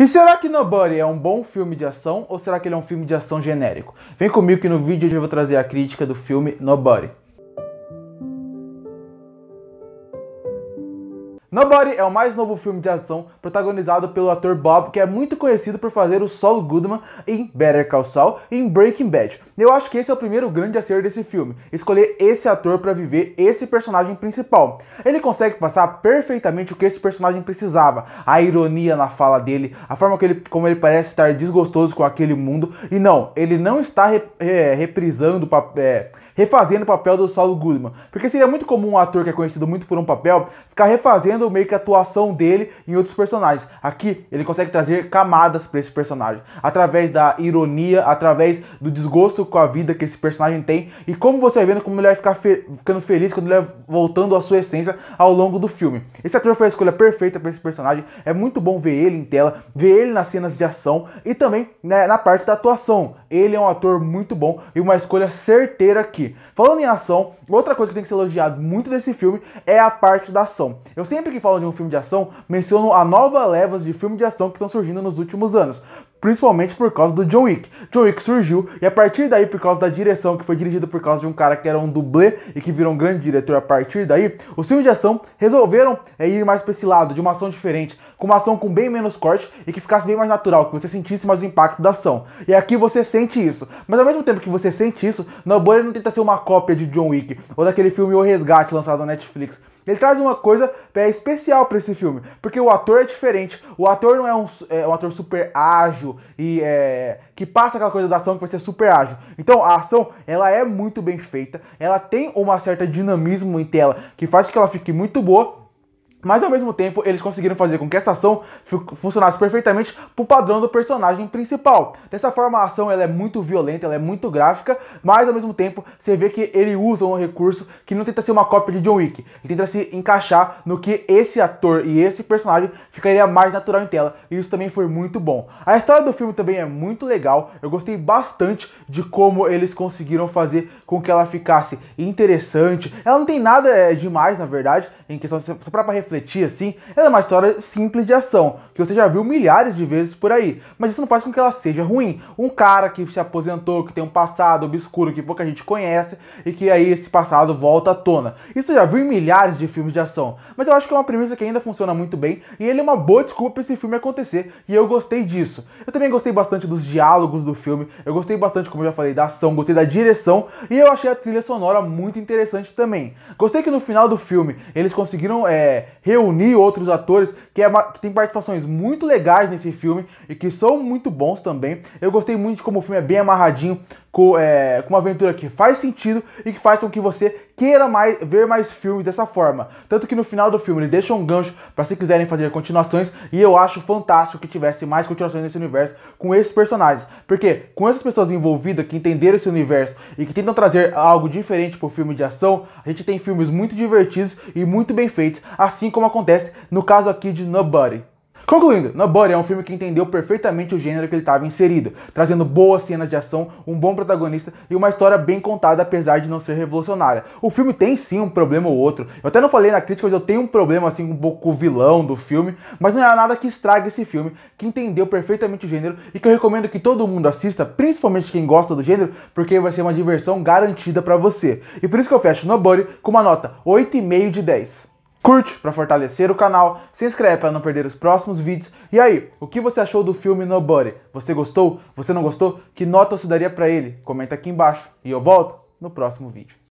E será que Nobody é um bom filme de ação ou será que ele é um filme de ação genérico? Vem comigo que no vídeo eu vou trazer a crítica do filme Nobody. Nobody é o mais novo filme de ação protagonizado pelo ator Bob, que é muito conhecido por fazer o Saul Goodman em Better Call Saul e em Breaking Bad. Eu acho que esse é o primeiro grande acerto desse filme, escolher esse ator para viver esse personagem principal. Ele consegue passar perfeitamente o que esse personagem precisava, a ironia na fala dele, a forma que ele, como ele parece estar desgostoso com aquele mundo. E não, ele não está re, é, reprisando, é, refazendo o papel do Saul Goodman, porque seria muito comum um ator que é conhecido muito por um papel ficar refazendo vendo meio que a atuação dele em outros personagens. Aqui ele consegue trazer camadas para esse personagem, através da ironia, através do desgosto com a vida que esse personagem tem e como você vai vendo como ele vai ficar fe ficando feliz quando ele vai voltando à sua essência ao longo do filme. Esse ator foi a escolha perfeita para esse personagem. É muito bom ver ele em tela, ver ele nas cenas de ação e também né, na parte da atuação. Ele é um ator muito bom e uma escolha certeira aqui. Falando em ação, outra coisa que tem que ser elogiado muito desse filme é a parte da ação. Eu sempre Sempre que falo de um filme de ação, menciono a nova leva de filmes de ação que estão surgindo nos últimos anos principalmente por causa do John Wick. John Wick surgiu e a partir daí, por causa da direção que foi dirigida por causa de um cara que era um dublê e que virou um grande diretor a partir daí, os filmes de ação resolveram é, ir mais para esse lado, de uma ação diferente, com uma ação com bem menos corte e que ficasse bem mais natural, que você sentisse mais o impacto da ação. E aqui você sente isso. Mas ao mesmo tempo que você sente isso, Nobury não tenta ser uma cópia de John Wick ou daquele filme O Resgate lançado na Netflix. Ele traz uma coisa é, especial para esse filme, porque o ator é diferente. O ator não é um, é, um ator super ágil, ágil e é, que passa aquela coisa da ação que vai ser super ágil. Então a ação ela é muito bem feita, ela tem uma certa dinamismo em tela que faz com que ela fique muito boa mas ao mesmo tempo, eles conseguiram fazer com que essa ação funcionasse perfeitamente pro padrão do personagem principal. Dessa forma, a ação ela é muito violenta, ela é muito gráfica, mas ao mesmo tempo, você vê que ele usa um recurso que não tenta ser uma cópia de John Wick, ele tenta se encaixar no que esse ator e esse personagem ficaria mais natural em tela, e isso também foi muito bom. A história do filme também é muito legal, eu gostei bastante de como eles conseguiram fazer com que ela ficasse interessante. Ela não tem nada é, demais, na verdade, em questão, só pra refletir assim, ela é uma história simples de ação, que você já viu milhares de vezes por aí. Mas isso não faz com que ela seja ruim. Um cara que se aposentou, que tem um passado obscuro que pouca gente conhece, e que aí esse passado volta à tona. Isso já viu em milhares de filmes de ação. Mas eu acho que é uma premissa que ainda funciona muito bem, e ele é uma boa desculpa pra esse filme acontecer, e eu gostei disso. Eu também gostei bastante dos diálogos do filme, eu gostei bastante, como eu já falei, da ação, gostei da direção, e eu achei a trilha sonora muito interessante também. Gostei que no final do filme eles conseguiram é, reunir outros atores que, é uma, que tem participações muito legais nesse filme e que são muito bons também. Eu gostei muito de como o filme é bem amarradinho, com, é, com uma aventura que faz sentido e que faz com que você queira mais, ver mais filmes dessa forma. Tanto que no final do filme eles deixam um gancho para se quiserem fazer continuações, e eu acho fantástico que tivesse mais continuações nesse universo com esses personagens. Porque com essas pessoas envolvidas que entenderam esse universo e que tentam trazer algo diferente pro filme de ação, a gente tem filmes muito divertidos e muito bem feitos, assim como acontece no caso aqui de Nobody. Concluindo, Nobody é um filme que entendeu perfeitamente o gênero que ele estava inserido, trazendo boas cenas de ação, um bom protagonista e uma história bem contada, apesar de não ser revolucionária. O filme tem sim um problema ou outro. Eu até não falei na crítica, mas eu tenho um problema assim um pouco com o vilão do filme, mas não é nada que estrague esse filme, que entendeu perfeitamente o gênero e que eu recomendo que todo mundo assista, principalmente quem gosta do gênero, porque vai ser uma diversão garantida para você. E por isso que eu fecho Nobody com uma nota 8,5 de 10. Curte para fortalecer o canal, se inscreve para não perder os próximos vídeos. E aí, o que você achou do filme Nobody? Você gostou? Você não gostou? Que nota você daria para ele? Comenta aqui embaixo e eu volto no próximo vídeo.